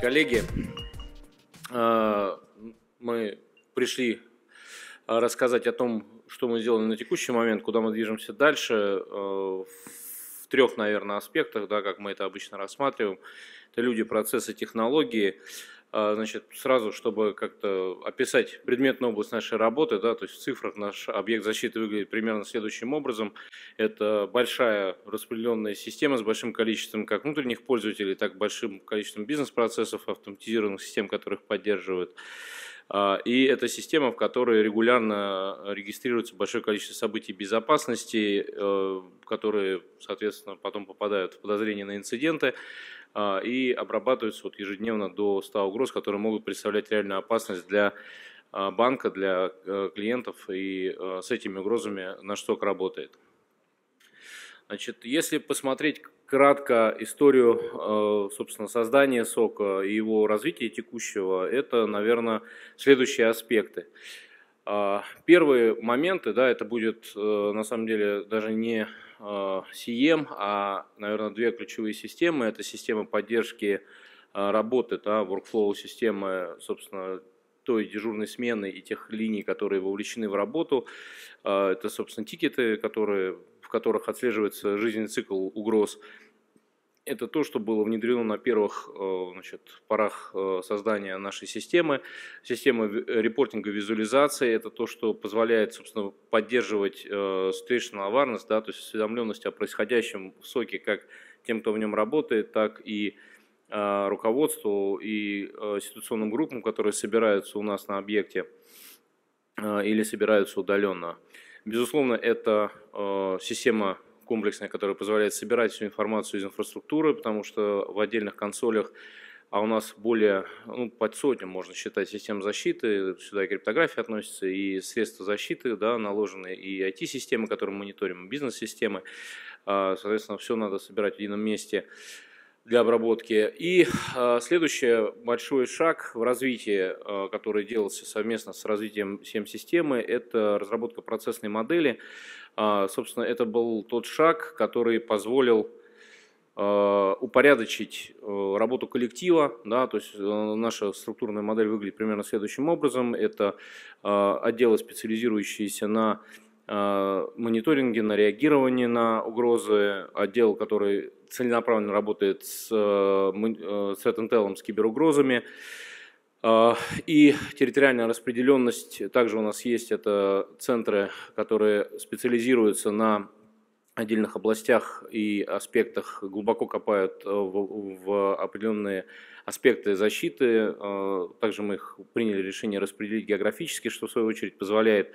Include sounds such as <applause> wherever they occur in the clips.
коллеги. Э, мы пришли э, рассказать о том, что мы сделали на текущий момент, куда мы движемся дальше, э, в трех, наверное, аспектах, да, как мы это обычно рассматриваем. Это люди, процессы, технологии. технологии. А, значит, сразу, чтобы как-то описать предметную область нашей работы, да, то есть в цифрах наш объект защиты выглядит примерно следующим образом. Это большая распределенная система с большим количеством как внутренних пользователей, так и большим количеством бизнес-процессов, автоматизированных систем, которых поддерживают. А, и это система, в которой регулярно регистрируется большое количество событий безопасности, э, которые, соответственно, потом попадают в подозрение на инциденты. А, и обрабатываются вот ежедневно до 100 угроз, которые могут представлять реальную опасность для а, банка, для э, клиентов, и э, с этими угрозами наш сок работает. Значит, если посмотреть кратко историю, э, собственно, создания сока и его развития текущего, это, наверное, следующие аспекты. А, первые моменты, да, это будет э, на самом деле даже не CM, а, а наверное, две ключевые системы. Это система поддержки а, работы, да, workflow системы, собственно, той дежурной смены и тех линий, которые вовлечены в работу. Это, собственно, тикеты, которые, в которых отслеживается жизненный цикл угроз это то, что было внедрено на первых э, значит, порах э, создания нашей системы. Система э, репортинга визуализации – это то, что позволяет, собственно, поддерживать situational awareness, да, то есть осведомленность о происходящем в соке как тем, кто в нем работает, так и руководству и ситуационным группам, которые собираются у нас на объекте или собираются удаленно. Безусловно, это система комплексная, которая позволяет собирать всю информацию из инфраструктуры, потому что в отдельных консолях а у нас более, ну, под сотню можно считать систем защиты, сюда и криптография относится, и средства защиты, да, наложены, и IT-системы, которые мы мониторим, бизнес-системы, а, соответственно, все надо собирать в едином месте для обработки. И э, следующий большой шаг в развитии, э, который делался совместно с развитием СЕМ-системы, это разработка процессной модели. Э, собственно, это был тот шаг, который позволил упорядочить работу коллектива, да, то есть наша структурная модель выглядит примерно следующим образом. Это отделы, специализирующиеся на Э, мониторинге, на реагирование на угрозы, отдел, который целенаправленно работает с, э, э, с Этентелом, с киберугрозами. И территориальная распределенность также у нас есть. Это центры, которые специализируются на отдельных областях и аспектах глубоко копают э, в, в определенные аспекты защиты. Э, также мы их приняли решение распределить географически, что в свою очередь позволяет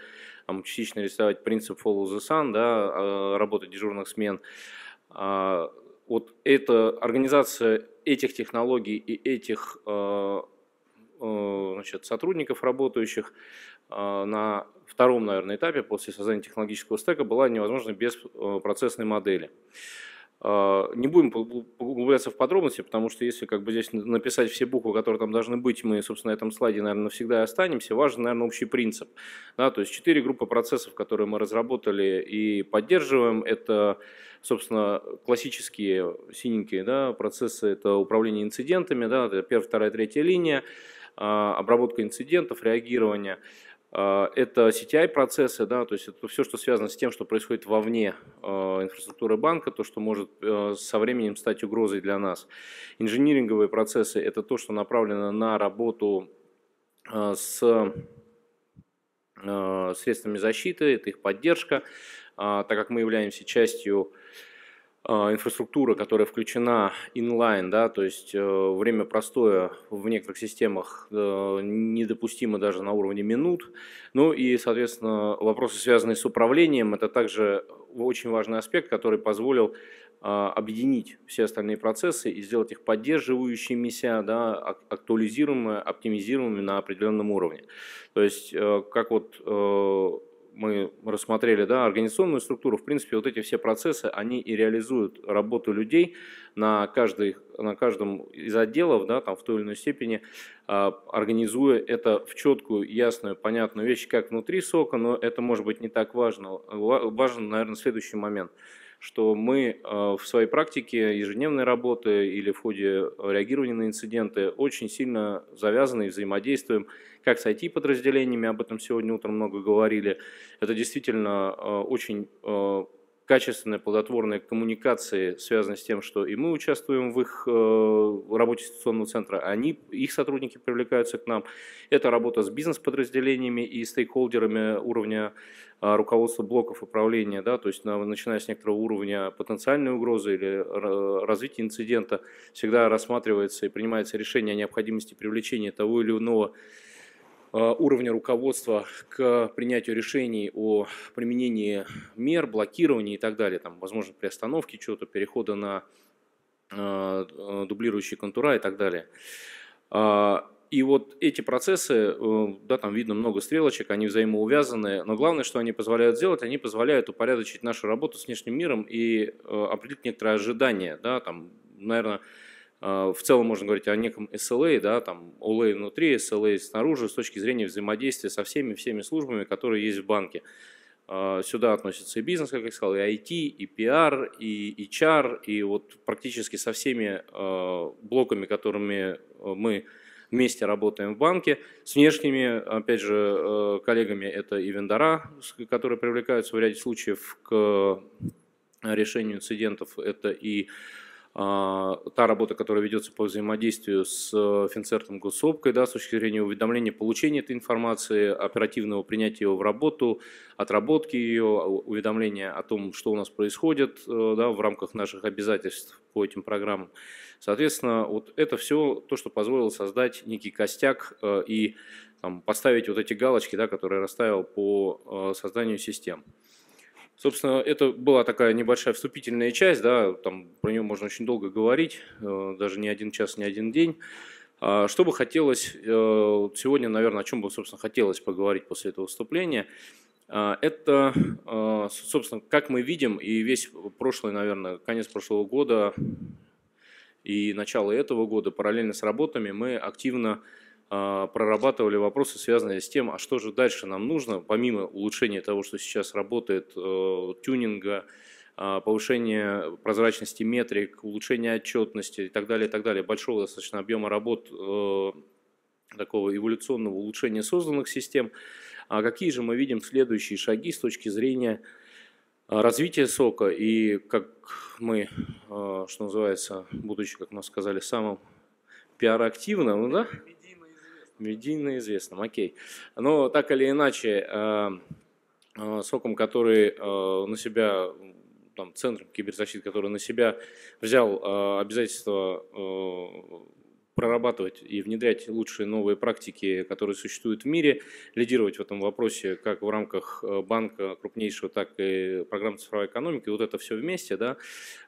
там, частично реставрировать принцип follow the sun, да, э, работы дежурных смен. Вот эта организация этих технологий и этих значит, сотрудников работающих, а, на втором, наверное, этапе после создания технологического стека была невозможна без а, процессной модели. А, не будем углубляться в подробности, потому что если как бы здесь написать все буквы, которые там должны быть, мы, собственно, на этом слайде, наверное, навсегда останемся. Важен, наверное, общий принцип. Да, то есть четыре группы процессов, которые мы разработали и поддерживаем, это, собственно, классические синенькие да, процессы, это управление инцидентами, да, это первая, вторая, третья линия, обработка инцидентов, реагирование – а, это CTI-процессы, да, то есть это все, что связано с тем, что происходит вовне а, инфраструктуры банка, то, что может а, со временем стать угрозой для нас. Инжиниринговые процессы – это то, что направлено на работу с средствами защиты, это их поддержка, так как мы являемся частью а, инфраструктура, которая включена inline, да, то есть э, время простое в некоторых системах э, недопустимо даже на уровне минут. Ну и, соответственно, вопросы, связанные с управлением, это также очень важный аспект, который позволил а, объединить все остальные процессы и сделать их поддерживающимися, да, актуализируемыми, оптимизируемыми на определенном уровне. То есть, э, как вот мы рассмотрели да, организационную структуру, в принципе, вот эти все процессы, они и реализуют работу людей на, каждый, на каждом из отделов, да, там, в той или иной степени, а, организуя это в четкую, ясную, понятную вещь, как внутри сока, но это может быть не так важно. Важен, наверное, следующий момент – что мы э, в своей практике ежедневной работы или в ходе реагирования на инциденты очень сильно завязаны и взаимодействуем как с IT-подразделениями, об этом сегодня утром много говорили. Это действительно э, очень э, качественной, плодотворной коммуникации связано с тем, что и мы участвуем в их э, работе инвестиционного центра, они, их сотрудники привлекаются к нам. Это работа с бизнес-подразделениями и стейкхолдерами уровня э, руководства блоков управления, да, то есть на, начиная с некоторого уровня потенциальной угрозы или э, развития инцидента, всегда рассматривается и принимается решение о необходимости привлечения того или иного Э, уровня руководства к принятию решений о применении мер, блокировании и так далее, там, возможно, приостановки чего-то, перехода на э, э, дублирующие контура и так далее. А, и вот эти процессы, да, там видно много стрелочек, они взаимоувязаны, но главное, что они позволяют сделать, они позволяют упорядочить нашу работу с внешним миром и определить некоторые ожидания, да, там, наверное, а, в целом можно говорить о неком SLA, да, там OLA внутри, SLA снаружи с точки зрения взаимодействия со всеми, всеми службами, которые есть в банке. А, сюда относится и бизнес, как я сказал, и IT, и PR, и HR, и вот практически со всеми а, блоками, которыми мы вместе работаем в банке. С внешними, опять же, коллегами это и вендора, которые привлекаются в ряде случаев к решению инцидентов, это и э, а, та работа, которая ведется по взаимодействию с э, Финцертом Госсобкой, да, с точки зрения уведомления, получения этой информации, оперативного принятия ее в работу, отработки ее, а, уведомления о том, что у нас происходит э, да, в рамках наших обязательств по этим программам. Соответственно, вот это все то, что позволило создать некий костяк э, и там, поставить вот эти галочки, да, которые расставил по созданию систем. Собственно, это была такая небольшая вступительная часть, да, там про нее можно очень долго говорить, э, даже не один час, не один день. А что бы хотелось э, сегодня, наверное, о чем бы, собственно, хотелось поговорить после этого выступления, а, это, э, собственно, как мы видим, и весь прошлый, наверное, конец прошлого года и начало этого года, параллельно с работами, мы активно а, прорабатывали вопросы, связанные с тем, а что же дальше нам нужно, помимо улучшения того, что сейчас работает, э, тюнинга, а, повышения прозрачности метрик, улучшения отчетности и так далее, и так далее, большого достаточно объема работ э, такого эволюционного улучшения созданных систем, а какие же мы видим следующие шаги с точки зрения э, развития сока и как мы, что называется, будучи, как нам сказали, самым пиар-активным, да? медийно известным, окей. Но так или иначе, э, э, соком, который э, на себя там, центром киберзащиты, который на себя взял обязательство прорабатывать и внедрять лучшие новые практики, которые существуют в мире, лидировать в этом вопросе как в рамках банка крупнейшего, так и программы цифровой экономики, вот это все вместе, да,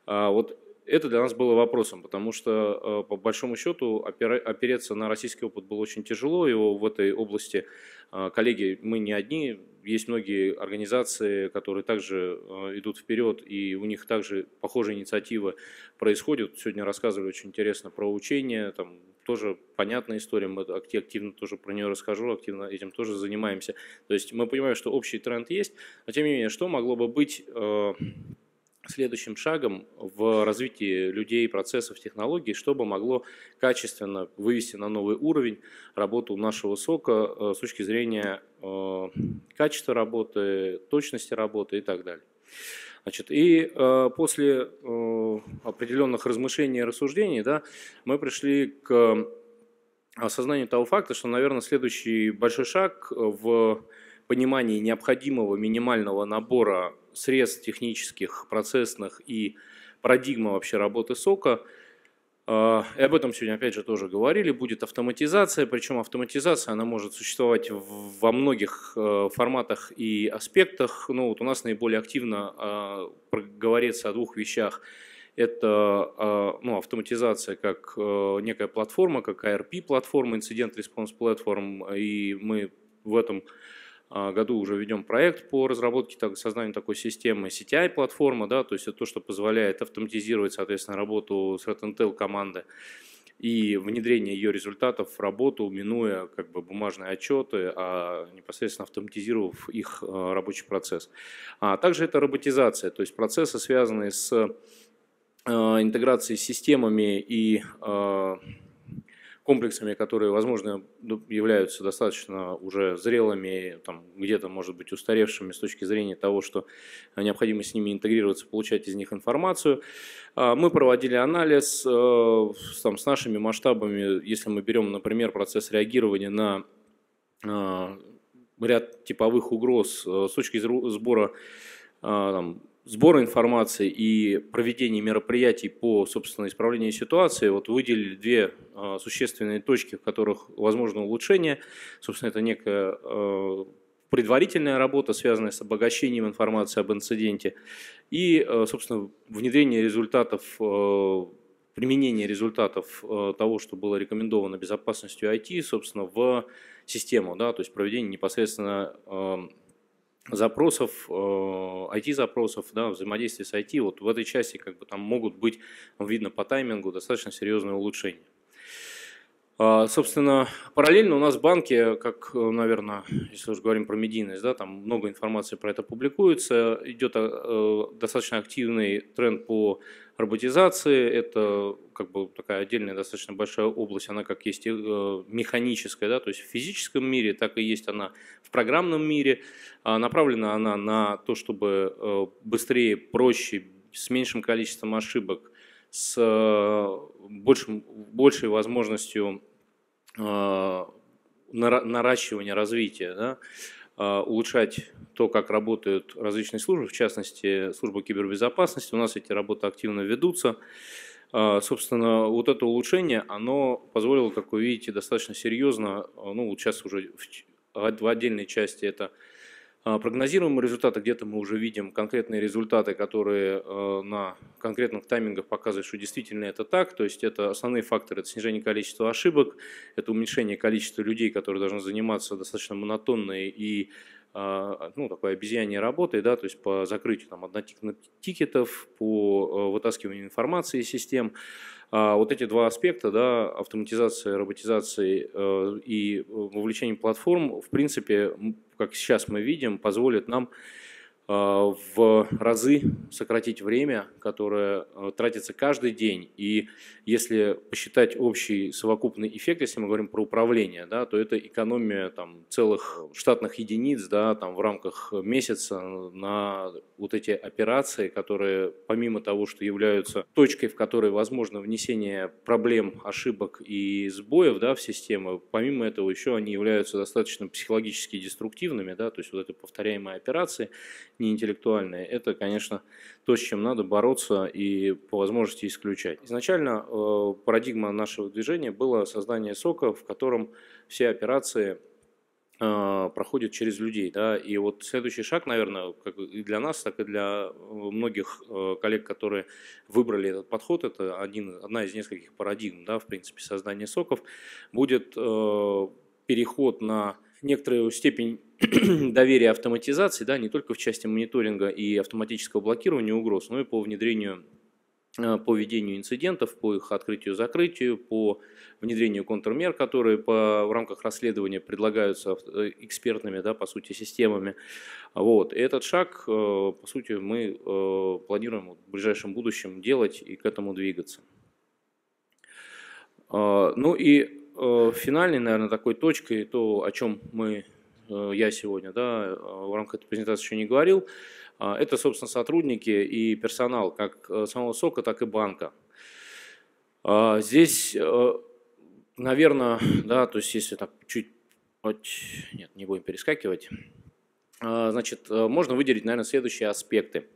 а вот это для нас было вопросом, потому что, э, по большому счету, опереться на российский опыт было очень тяжело. Его в этой области, э, коллеги, мы не одни. Есть многие организации, которые также э, идут вперед, и у них также похожие инициативы происходят. Сегодня рассказывали очень интересно про учение, там тоже понятная история, мы активно тоже про нее расскажу, активно этим тоже занимаемся. То есть мы понимаем, что общий тренд есть, но тем не менее, что могло бы быть следующим шагом в развитии людей, процессов, технологий, чтобы могло качественно вывести на новый уровень работу нашего сока э, с точки зрения э, качества работы, точности работы и так далее. Значит, и э, после определенных размышлений и рассуждений да, мы пришли к осознанию того факта, что, наверное, следующий большой шаг в понимании необходимого минимального набора средств технических, процессных и парадигма вообще работы сока. А, и об этом сегодня, опять же, тоже говорили. Будет автоматизация, причем автоматизация, она может существовать во многих э, форматах и аспектах. Ну, вот у нас наиболее активно а, говорится о двух вещах. Это а, ну, автоматизация как э, некая платформа, как ARP-платформа, Incident Response Platform, и мы в этом а, году уже ведем проект по разработке, так, созданию такой системы CTI-платформа, да, то есть это то, что позволяет автоматизировать, соответственно, работу с Intel команды и внедрение ее результатов в работу, минуя как бы бумажные отчеты, а непосредственно автоматизировав их э, рабочий процесс. А также это роботизация, то есть процессы, связанные с э, интеграцией с системами и э, комплексами, которые, возможно, ну, являются достаточно уже зрелыми, там, где-то, может быть, устаревшими с точки зрения того, что необходимо с ними интегрироваться, получать из них информацию. А, мы проводили анализ э, там, с нашими масштабами, если мы берем, например, процесс реагирования на а, ряд типовых угроз э, с точки сбора а, там, сбора информации и проведения мероприятий по, собственно, исправлению ситуации, вот выделили две э, существенные точки, в которых возможно улучшение. Собственно, это некая э, предварительная работа, связанная с обогащением информации об инциденте и, э, собственно, внедрение результатов э, применение результатов того, что было рекомендовано безопасностью IT, собственно, в систему, да, то есть проведение непосредственно запросов, IT-запросов, э, да, взаимодействия с IT, вот в этой части как бы там могут быть, видно по таймингу, достаточно серьезные улучшения. А, собственно, параллельно у нас в банке, как, э, наверное, если уже говорим про медийность, да, там много информации про это публикуется, идет э, достаточно активный тренд по роботизации. Это как бы такая отдельная достаточно большая область, она как есть э, механическая, да, то есть в физическом мире, так и есть она в программном мире. А направлена она на то, чтобы э, быстрее, проще, с меньшим количеством ошибок, с э, большим, большей возможностью наращивания развития, да, улучшать то, как работают различные службы, в частности, служба кибербезопасности. У нас эти работы активно ведутся. А, собственно, вот это улучшение, оно позволило, как вы видите, достаточно серьезно, а, ну, вот сейчас уже в отдельной части это а, прогнозируемые результаты, где-то мы уже видим конкретные результаты, которые на конкретных таймингах показывают, что действительно это так. То есть это основные факторы, это снижение количества ошибок, это уменьшение количества людей, которые должны заниматься достаточно монотонной и а, ну, такой обезьяньей работы, да, то есть по закрытию там однотипных тикетов, по э, вытаскиванию информации из систем. А, вот эти два аспекта, да, автоматизация, роботизация э, и э, вовлечение платформ, в принципе, как сейчас мы видим, позволят нам Э, в разы сократить время, которое э, тратится каждый день. И если посчитать общий совокупный эффект, если мы говорим про управление, да, то это экономия там, целых штатных единиц да, там, в рамках месяца на вот эти операции, которые помимо того, что являются точкой, в которой возможно внесение проблем, ошибок и сбоев да, в систему, помимо этого еще они являются достаточно психологически деструктивными, да, то есть вот это повторяемые операции – не интеллектуальные. Это, конечно, то, с чем надо бороться и по возможности исключать. Изначально э, парадигма нашего движения было создание сока, в котором все операции э, проходят через людей. Да? И вот следующий шаг, наверное, как и для нас, так и для э, многих э, коллег, которые выбрали этот подход, это один, одна из нескольких парадигм, да, в принципе, создания соков, будет э, переход на некоторую степень <clears throat> доверия автоматизации, да, не только в части мониторинга и автоматического блокирования угроз, но и по внедрению э, по ведению инцидентов, по их открытию-закрытию, по внедрению контрмер, которые по, в рамках расследования предлагаются э, экспертными, да, по сути, системами. Вот. И этот шаг, э, по сути, мы планируем в ближайшем будущем делать и к этому двигаться. Ну и финальной, наверное, такой точкой, то, о чем мы Э, я сегодня, да, э, в рамках этой презентации еще не говорил, а, это, собственно, сотрудники и персонал как э, самого сока, так и банка. А, здесь, наверное, да, то есть если так чуть, нет, не будем перескакивать, а, значит, можно выделить, наверное, следующие аспекты.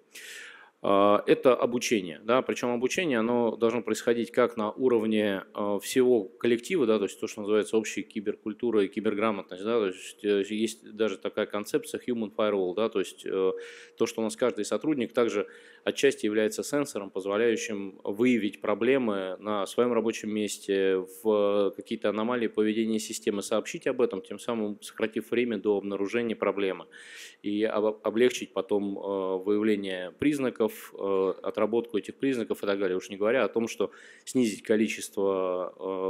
А, это обучение, да, причем обучение, оно должно происходить как на уровне а, всего коллектива, да, то есть то, что называется общая киберкультура и киберграмотность, да, то есть э, есть даже такая концепция human firewall, да, то есть э, то, что у нас каждый сотрудник также отчасти является сенсором, позволяющим выявить проблемы на своем рабочем месте, в э, какие-то аномалии поведения системы, сообщить об этом, тем самым сократив время до обнаружения проблемы и облегчить потом э, выявление признаков, э, отработку этих признаков и так далее. Уж не говоря о том, что снизить количество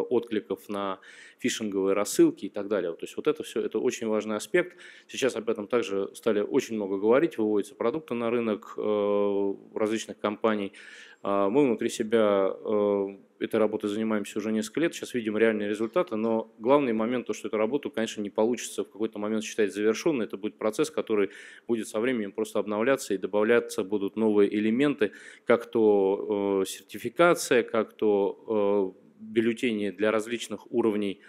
откликов на фишинговые рассылки и так далее. То есть вот это все, это очень важный аспект. Сейчас об этом также стали очень много говорить, выводятся продукты на рынок э, различных компаний. А, мы внутри себя э, этой работой занимаемся уже несколько лет, сейчас видим реальные результаты, но главный момент, то, что эту работу, конечно, не получится в какой-то момент считать завершенной, это будет процесс, который будет со временем просто обновляться и добавляться будут новые элементы, как то э, сертификация, как то э, бюллетени для различных уровней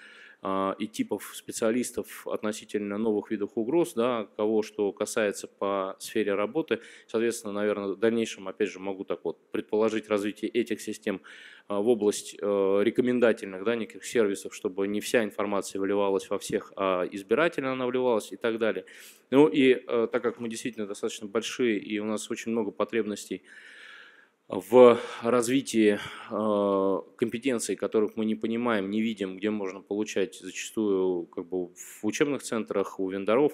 а, и типов специалистов относительно новых видов угроз, да, кого что касается по сфере работы. Соответственно, наверное, в дальнейшем, опять же, могу так вот предположить развитие этих систем а, в область э, рекомендательных да, неких сервисов, чтобы не вся информация вливалась во всех, а избирательно она вливалась и так далее. Ну и э, так как мы действительно достаточно большие и у нас очень много потребностей в развитии э, компетенций, которых мы не понимаем, не видим, где можно получать зачастую как бы, в учебных центрах у вендоров.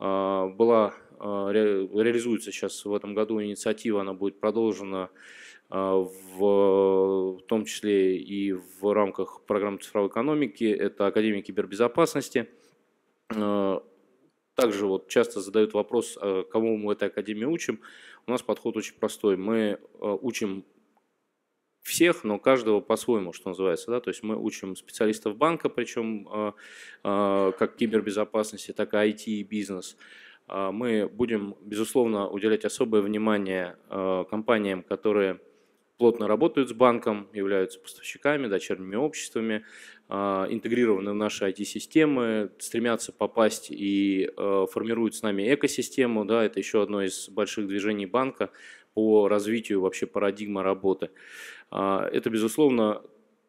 Э, была, э, реализуется сейчас в этом году инициатива, она будет продолжена э, в, в том числе и в рамках программы цифровой экономики. Это Академия кибербезопасности. Э, также вот часто задают вопрос, э, кому мы в этой академии учим. У нас подход очень простой. Мы э, учим всех, но каждого по-своему, что называется. Да? То есть мы учим специалистов банка, причем э, как кибербезопасности, так и IT и бизнес. мы будем, безусловно, уделять особое внимание компаниям, которые плотно работают с банком, являются поставщиками, дочерними обществами, а, интегрированы в наши IT-системы, стремятся попасть и а, формируют с нами экосистему. Да, это еще одно из больших движений банка по развитию вообще парадигмы работы. А, это, безусловно,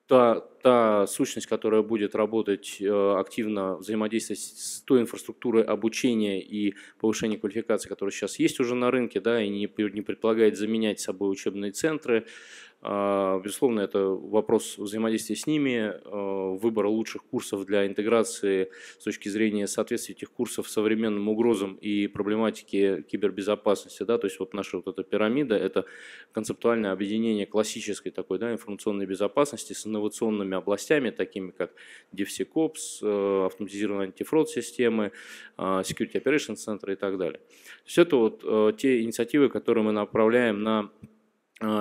та, та сущность, которая будет работать э, активно, взаимодействовать с той инфраструктурой обучения и повышения квалификации, которая сейчас есть уже на рынке, да, и не, не предполагает заменять собой учебные центры. А, безусловно, это вопрос взаимодействия с ними, э, выбора лучших курсов для интеграции с точки зрения соответствия этих курсов современным угрозам и проблематике кибербезопасности. Да? То есть вот наша вот эта пирамида – это концептуальное объединение классической такой да, информационной безопасности с инновационными отдельными областями, такими как DevSecOps, э, автоматизированные антифрод-системы, э, Security Operations Center и так далее. Все это вот э, те инициативы, которые мы направляем на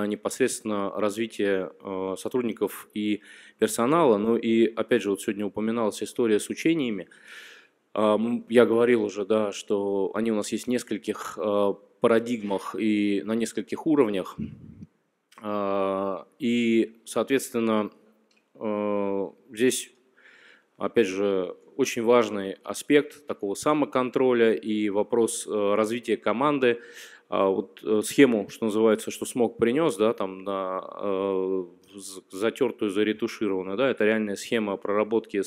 непосредственно развитие сотрудников и персонала. Ну и опять же, вот сегодня упоминалась история с учениями. Я говорил уже, да, что они у нас есть в нескольких парадигмах и на нескольких уровнях. И, соответственно, Э, здесь, опять же, очень важный аспект такого самоконтроля и вопрос э, развития команды. А вот э, схему, что называется, что смог принес, да, там на затертую, заретушированную, да, это реальная схема проработки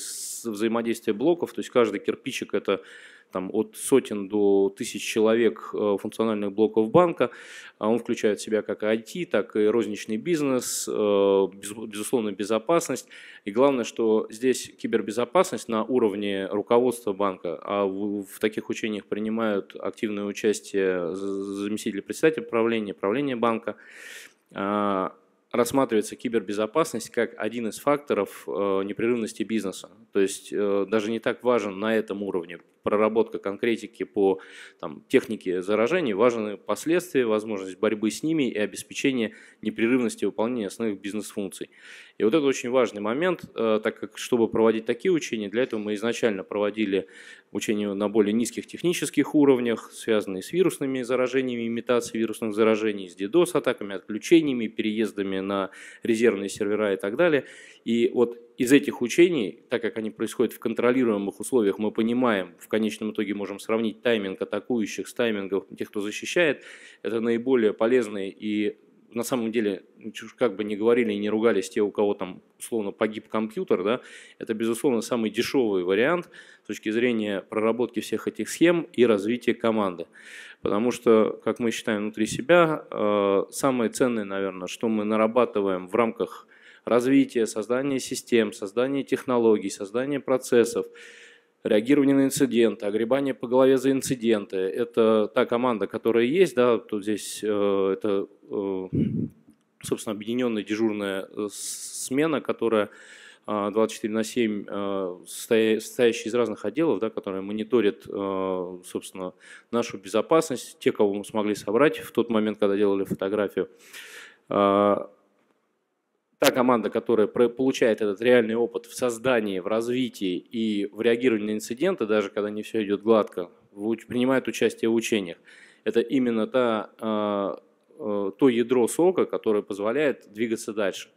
взаимодействия блоков, то есть каждый кирпичик это там, от сотен до тысяч человек э, функциональных блоков банка. А он включает в себя как IT, так и розничный бизнес, э, безусловно, безопасность. И главное, что здесь кибербезопасность на уровне руководства банка, а в таких учениях принимают активное участие заместители председателя правления, правление банка, а, рассматривается кибербезопасность как один из факторов э, непрерывности бизнеса. То есть даже не так важен на этом уровне проработка конкретики по там, технике заражений, важны последствия, возможность борьбы с ними и обеспечение непрерывности выполнения основных бизнес-функций. И вот это очень важный момент, э, так как, чтобы проводить такие учения, для этого мы изначально проводили учения на более низких технических уровнях, связанные с вирусными заражениями, имитацией вирусных заражений, с DDoS-атаками, отключениями, переездами на резервные сервера и так далее. И вот из этих учений, так как они происходят в контролируемых условиях, мы понимаем, в конечном итоге можем сравнить тайминг атакующих с таймингом тех, кто защищает. Это наиболее полезный и на самом деле, как бы не говорили и не ругались те, у кого там условно погиб компьютер, да, это, безусловно, самый дешевый вариант с точки зрения проработки всех этих схем и развития команды. Потому что, как мы считаем внутри себя, э, самое ценное, наверное, что мы нарабатываем в рамках развитие, создание систем, создание технологий, создание процессов, реагирование на инциденты, огребание по голове за инциденты. Это та команда, которая есть, да, тут здесь э, это, э, собственно, объединенная дежурная э, смена, которая 24 э, на 7, э, состоящие из разных отделов, да, которые мониторят, собственно, нашу безопасность, те, кого мы смогли собрать в тот момент, когда делали фотографию та команда, которая получает этот реальный опыт в создании, в развитии и в реагировании на инциденты, даже когда не все идет гладко, принимает участие в учениях. Это именно та, а, а, то ядро сока, которое позволяет двигаться дальше.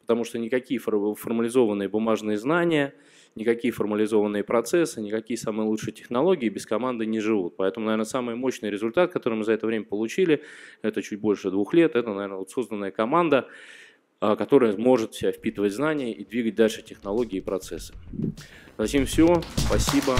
Потому что никакие формализованные бумажные знания, никакие формализованные процессы, никакие самые лучшие технологии без команды не живут. Поэтому, наверное, самый мощный результат, который мы за это время получили, это чуть больше двух лет, это, наверное, вот созданная команда, а, которая может в себя впитывать знания и двигать дальше технологии и процессы. Затем все. Спасибо.